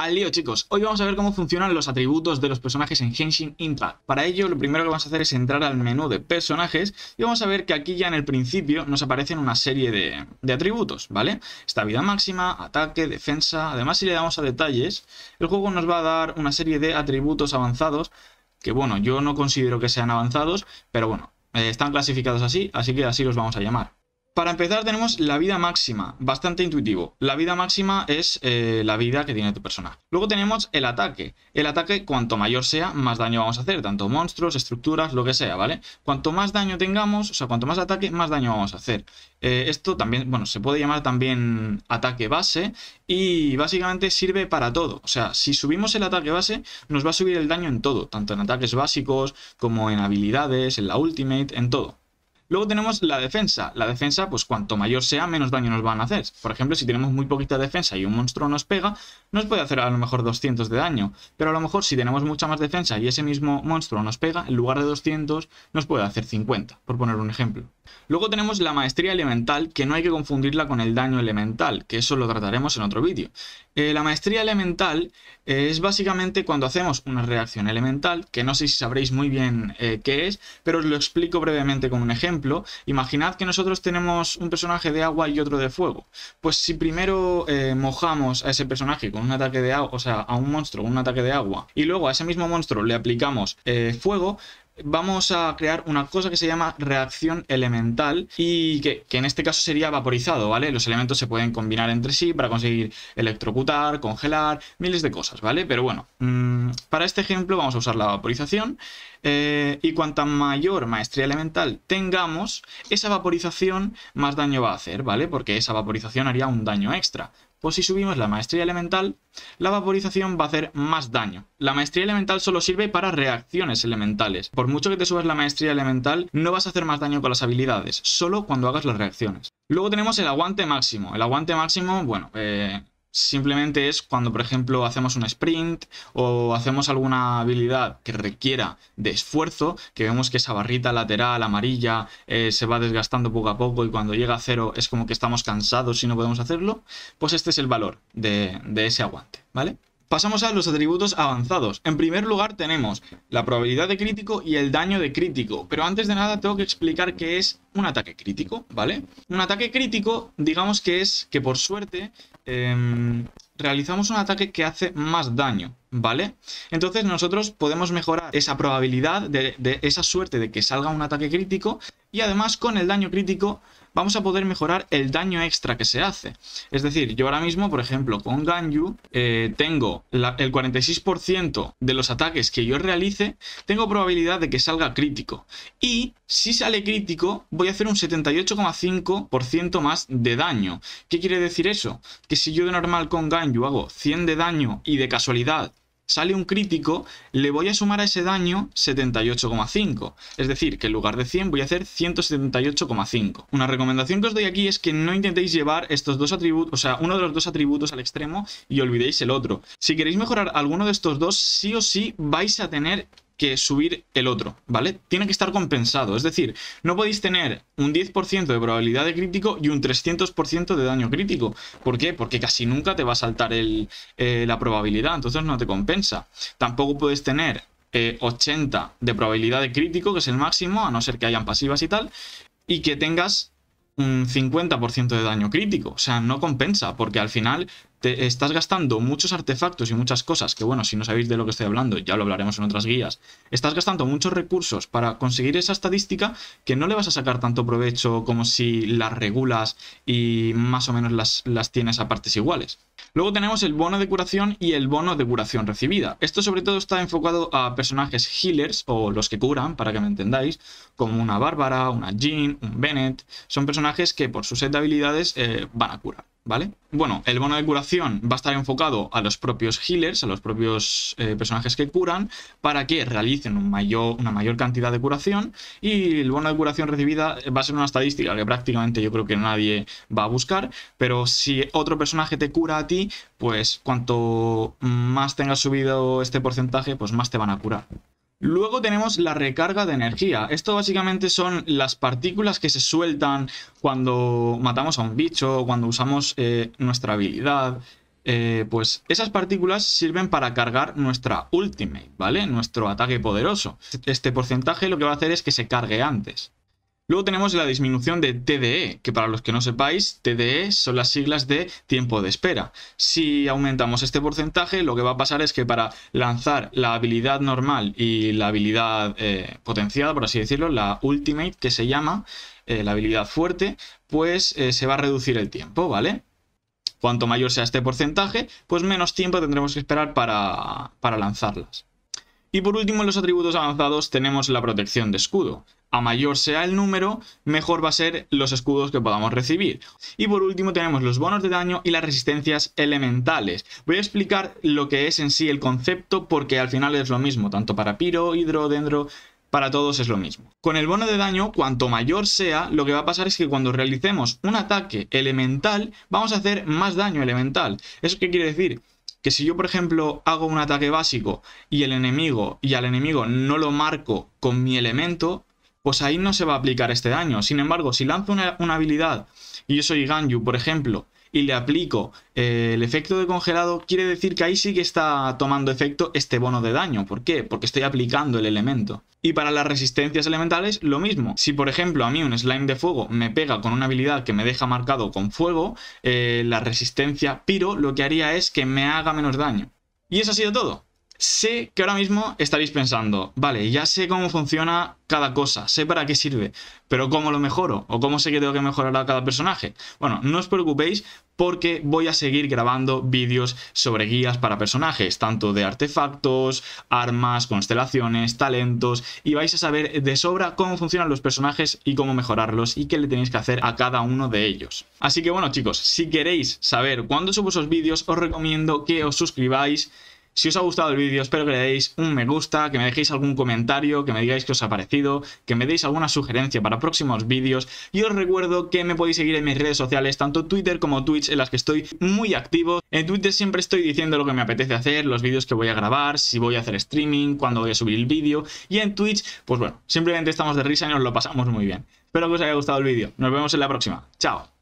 Al lío, chicos. Hoy vamos a ver cómo funcionan los atributos de los personajes en Henshin Impact. Para ello, lo primero que vamos a hacer es entrar al menú de personajes y vamos a ver que aquí ya en el principio nos aparecen una serie de, atributos, ¿vale? Esta vida máxima, ataque, defensa... Además, si le damos a detalles, el juego nos va a dar una serie de atributos avanzados que, bueno, yo no considero que sean avanzados, pero bueno, eh, están clasificados así, así que así los vamos a llamar. Para empezar tenemos la vida máxima, bastante intuitivo. La vida máxima es eh, la vida que tiene tu personaje. Luego tenemos el ataque. El ataque cuanto mayor sea, más daño vamos a hacer, tanto monstruos, estructuras, lo que sea, ¿vale? Cuanto más daño tengamos, o sea, cuanto más ataque, más daño vamos a hacer. Eh, esto también, bueno, se puede llamar también ataque base y básicamente sirve para todo. O sea, si subimos el ataque base, nos va a subir el daño en todo, tanto en ataques básicos como en habilidades, en la ultimate, en todo. Luego tenemos la defensa. La defensa, pues cuanto mayor sea, menos daño nos van a hacer. Por ejemplo, si tenemos muy poquita defensa y un monstruo nos pega, nos puede hacer a lo mejor 200 de daño. Pero a lo mejor si tenemos mucha más defensa y ese mismo monstruo nos pega, en lugar de 200 nos puede hacer 50, por poner un ejemplo. Luego tenemos la maestría elemental, que no hay que confundirla con el daño elemental, que eso lo trataremos en otro vídeo. Eh, la maestría elemental eh, es básicamente cuando hacemos una reacción elemental, que no sé si sabréis muy bien eh, qué es, pero os lo explico brevemente con un ejemplo ejemplo, imaginad que nosotros tenemos un personaje de agua y otro de fuego. Pues si primero eh, mojamos a ese personaje con un ataque de agua, o sea, a un monstruo con un ataque de agua, y luego a ese mismo monstruo le aplicamos eh, fuego, vamos a crear una cosa que se llama reacción elemental y que, en este caso sería vaporizado, ¿vale? Los elementos se pueden combinar entre sí para conseguir electrocutar, congelar, miles de cosas, ¿vale? Pero bueno, mm, para este ejemplo vamos a usar la vaporización eh, y cuanta mayor maestría elemental tengamos, esa vaporización más daño va a hacer, ¿vale? Porque esa vaporización haría un daño extra, pues si subimos la maestría elemental, la vaporización va a hacer más daño. La maestría elemental solo sirve para reacciones elementales. Por mucho que te subas la maestría elemental, no vas a hacer más daño con las habilidades, solo cuando hagas las reacciones. Luego tenemos el aguante máximo. El aguante máximo, bueno, eh, Simplemente es cuando, por ejemplo, hacemos un sprint o hacemos alguna habilidad que requiera de esfuerzo, que vemos que esa barrita lateral amarilla eh, se va desgastando poco a poco y cuando llega a cero es como que estamos cansados y no podemos hacerlo, pues este es el valor de, de ese aguante, ¿vale? Pasamos a los atributos avanzados. En primer lugar tenemos la probabilidad de crítico y el daño de crítico. Pero antes de nada tengo que explicar qué es un ataque crítico, ¿vale? Un ataque crítico, digamos que es que por suerte em, realizamos un ataque que hace más daño. ¿vale? Entonces nosotros podemos mejorar esa probabilidad de, esa suerte de que salga un ataque crítico y además con el daño crítico vamos a poder mejorar el daño extra que se hace. Es decir, yo ahora mismo, por ejemplo, con Ganyu eh, tengo el 46% de los ataques que yo realice, tengo probabilidad de que salga crítico. Y si sale crítico, voy a hacer un 78,5% más de daño. ¿Qué quiere decir eso? Que si yo de normal con Ganyu hago 100 de daño y de casualidad sale un crítico, le voy a sumar a ese daño 78,5. Es decir, que en lugar de 100 voy a hacer 178,5. Una recomendación que os doy aquí es que no intentéis llevar estos dos atributos, o sea, uno de los dos atributos al extremo y olvidéis el otro. Si queréis mejorar alguno de estos dos, sí o sí vais a tener que subir el otro, ¿vale? Tiene que estar compensado, es decir, no podéis tener un 10% de probabilidad de crítico y un 300% de daño crítico. ¿Por qué? Porque casi nunca te va a saltar eh, la probabilidad, entonces no te compensa. Tampoco puedes tener 80 eh, de probabilidad de crítico, que es el máximo, a no ser que hayan pasivas y tal, y que tengas un 50% de daño crítico. O sea, no compensa, porque al final estás gastando muchos artefactos y muchas cosas, que bueno, si no sabéis de lo que estoy hablando, ya lo hablaremos en otras guías, estás gastando muchos recursos para conseguir esa estadística que no le vas a sacar tanto provecho como si las regulas y más o menos las, las tienes a partes iguales. Luego tenemos el bono de curación y el bono de curación recibida. Esto sobre todo está enfocado a personajes healers o los que curan, para que me entendáis, como una Bárbara, una Jean, un Bennett. Son personajes que por su set de habilidades eh, van a curar. ¿vale? Bueno, el bono de curación va a estar enfocado a los propios healers, a los propios eh, personajes que curan, para que realicen una mayor cantidad de curación. Y el bono de curación recibida va a ser una estadística que prácticamente yo creo que nadie va a buscar, pero si otro personaje te cura a ti, pues cuanto más tengas subido este porcentaje, pues más te van a curar. Luego tenemos la recarga de energía. Esto básicamente son las partículas que se sueltan cuando matamos a un bicho, cuando usamos eh, nuestra habilidad. Eh, pues esas partículas sirven para cargar nuestra ultimate, ¿vale? Nuestro ataque poderoso. Este porcentaje lo que va a hacer es que se cargue antes. Luego tenemos la disminución de TDE, que para los que no sepáis, TDE son las siglas de tiempo de espera. Si aumentamos este porcentaje, lo que va a pasar es que para lanzar la habilidad normal y la habilidad eh, potenciada, por así decirlo, la Ultimate, que se llama, eh, la habilidad fuerte, pues eh, se va a reducir el tiempo, ¿vale? Cuanto mayor sea este porcentaje, pues menos tiempo tendremos que esperar para lanzarlas. Y por último, en los atributos avanzados tenemos la protección de escudo. A mayor sea el número, mejor va a ser los escudos que podamos recibir. Y por último tenemos los bonos de daño y las resistencias elementales. Voy a explicar lo que es en sí el concepto porque al final es lo mismo, tanto para piro, hidro, dendro, para todos es lo mismo. Con el bono de daño, cuanto mayor sea, lo que va a pasar es que cuando realicemos un ataque elemental, vamos a hacer más daño elemental. ¿Eso qué quiere decir? que si yo, por ejemplo, hago un ataque básico y el enemigo y al enemigo no lo marco con mi elemento, pues ahí no se va a aplicar este daño. Sin embargo, si lanzo una, habilidad y yo soy Ganyu, por ejemplo, y le aplico eh, el efecto de congelado, quiere decir que ahí sí que está tomando efecto este bono de daño. ¿Por qué? Porque estoy aplicando el elemento. Y para las resistencias elementales, lo mismo. Si por ejemplo a mí un slime de fuego me pega con una habilidad que me deja marcado con fuego, eh, la resistencia piro lo que haría es que me haga menos daño. Y eso ha sido todo. Sé que ahora mismo estaréis pensando, vale, ya sé cómo funciona cada cosa, sé para qué sirve, pero ¿cómo lo mejoro? ¿O cómo sé que tengo que mejorar a cada personaje? Bueno, no os preocupéis porque voy a seguir grabando vídeos sobre guías para personajes, tanto de artefactos, armas, constelaciones, talentos, y vais a saber de sobra cómo funcionan los personajes y cómo mejorarlos y qué le tenéis que hacer a cada uno de ellos. Así que bueno chicos, si queréis saber cuándo subo esos vídeos, os recomiendo que os suscribáis, si os ha gustado el vídeo, espero que le deis un me gusta, que me dejéis algún comentario, que me digáis qué os ha parecido, que me deis alguna sugerencia para próximos vídeos. Y os recuerdo que me podéis seguir en mis redes sociales, tanto Twitter como Twitch, en las que estoy muy activo. En Twitter siempre estoy diciendo lo que me apetece hacer, los vídeos que voy a grabar, si voy a hacer streaming, cuándo voy a subir el vídeo. Y en Twitch, pues bueno, simplemente estamos de risa y nos lo pasamos muy bien. Espero que os haya gustado el vídeo. Nos vemos en la próxima. Chao.